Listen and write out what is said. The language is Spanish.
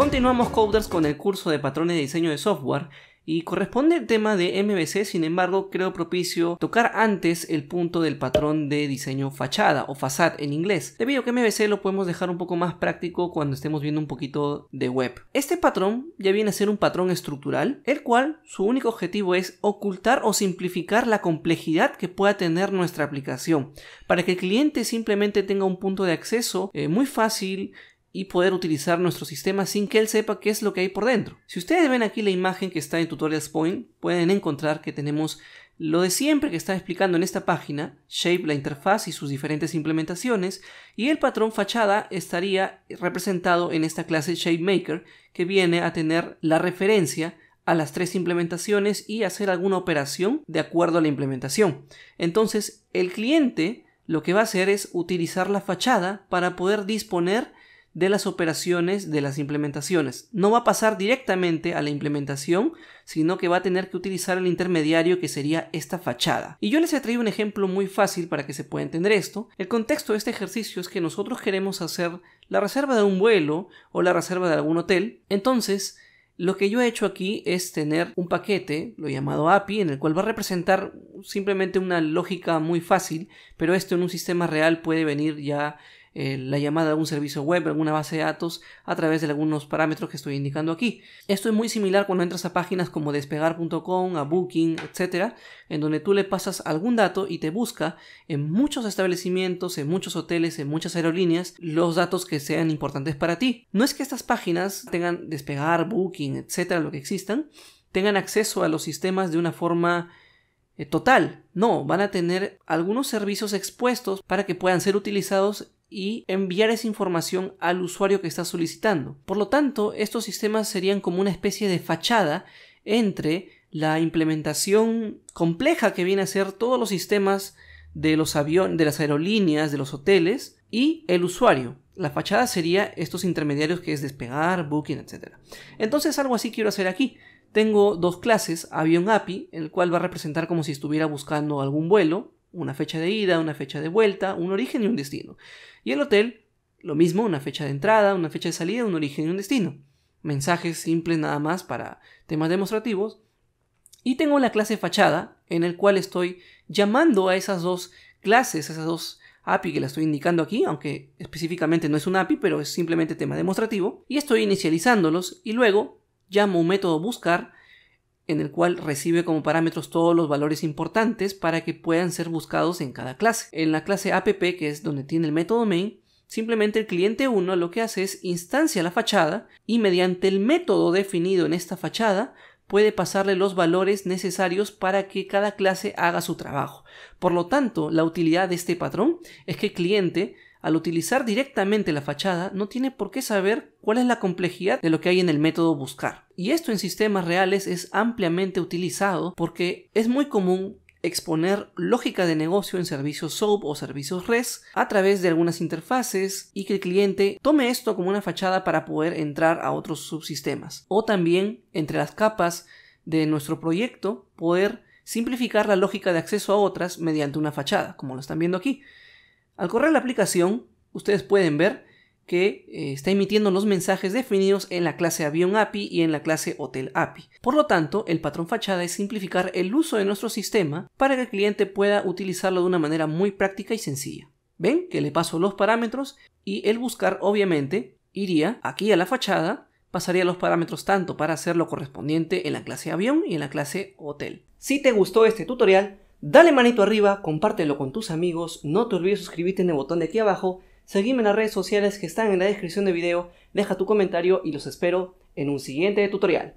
Continuamos Coders con el curso de patrones de diseño de software y corresponde el tema de MVC, sin embargo creo propicio tocar antes el punto del patrón de diseño fachada o facade en inglés, debido a que MVC lo podemos dejar un poco más práctico cuando estemos viendo un poquito de web. Este patrón ya viene a ser un patrón estructural, el cual su único objetivo es ocultar o simplificar la complejidad que pueda tener nuestra aplicación, para que el cliente simplemente tenga un punto de acceso eh, muy fácil y poder utilizar nuestro sistema sin que él sepa qué es lo que hay por dentro. Si ustedes ven aquí la imagen que está en Tutorials Point, pueden encontrar que tenemos lo de siempre que está explicando en esta página, Shape, la interfaz y sus diferentes implementaciones, y el patrón fachada estaría representado en esta clase ShapeMaker, que viene a tener la referencia a las tres implementaciones y hacer alguna operación de acuerdo a la implementación. Entonces, el cliente lo que va a hacer es utilizar la fachada para poder disponer de las operaciones de las implementaciones. No va a pasar directamente a la implementación, sino que va a tener que utilizar el intermediario que sería esta fachada. Y yo les he traído un ejemplo muy fácil para que se pueda entender esto. El contexto de este ejercicio es que nosotros queremos hacer la reserva de un vuelo o la reserva de algún hotel. Entonces, lo que yo he hecho aquí es tener un paquete, lo llamado API, en el cual va a representar simplemente una lógica muy fácil, pero esto en un sistema real puede venir ya eh, la llamada a un servicio web, alguna base de datos, a través de algunos parámetros que estoy indicando aquí. Esto es muy similar cuando entras a páginas como despegar.com, a Booking, etcétera, en donde tú le pasas algún dato y te busca en muchos establecimientos, en muchos hoteles, en muchas aerolíneas, los datos que sean importantes para ti. No es que estas páginas tengan despegar, Booking, etcétera, lo que existan, tengan acceso a los sistemas de una forma eh, total. No, van a tener algunos servicios expuestos para que puedan ser utilizados y enviar esa información al usuario que está solicitando. Por lo tanto, estos sistemas serían como una especie de fachada entre la implementación compleja que viene a ser todos los sistemas de los de las aerolíneas, de los hoteles y el usuario. La fachada sería estos intermediarios que es despegar, booking, etc. Entonces algo así quiero hacer aquí. Tengo dos clases, avión API, el cual va a representar como si estuviera buscando algún vuelo, una fecha de ida, una fecha de vuelta, un origen y un destino. Y el hotel, lo mismo, una fecha de entrada, una fecha de salida, un origen y un destino. Mensajes simples nada más para temas demostrativos. Y tengo la clase fachada, en el cual estoy llamando a esas dos clases, a esas dos API que la estoy indicando aquí, aunque específicamente no es un API, pero es simplemente tema demostrativo. Y estoy inicializándolos y luego llamo un método buscar en el cual recibe como parámetros todos los valores importantes para que puedan ser buscados en cada clase. En la clase app, que es donde tiene el método main, simplemente el cliente 1 lo que hace es instancia la fachada y mediante el método definido en esta fachada puede pasarle los valores necesarios para que cada clase haga su trabajo. Por lo tanto, la utilidad de este patrón es que el cliente al utilizar directamente la fachada, no tiene por qué saber cuál es la complejidad de lo que hay en el método buscar. Y esto en sistemas reales es ampliamente utilizado porque es muy común exponer lógica de negocio en servicios SOAP o servicios REST a través de algunas interfaces y que el cliente tome esto como una fachada para poder entrar a otros subsistemas. O también entre las capas de nuestro proyecto poder simplificar la lógica de acceso a otras mediante una fachada, como lo están viendo aquí. Al correr la aplicación, ustedes pueden ver que eh, está emitiendo los mensajes definidos en la clase Avión API y en la clase Hotel API. Por lo tanto, el patrón fachada es simplificar el uso de nuestro sistema para que el cliente pueda utilizarlo de una manera muy práctica y sencilla. ¿Ven? Que le paso los parámetros y el buscar obviamente iría aquí a la fachada, pasaría los parámetros tanto para hacerlo correspondiente en la clase avión y en la clase hotel. Si te gustó este tutorial, Dale manito arriba, compártelo con tus amigos, no te olvides suscribirte en el botón de aquí abajo, seguime en las redes sociales que están en la descripción del video, deja tu comentario y los espero en un siguiente tutorial.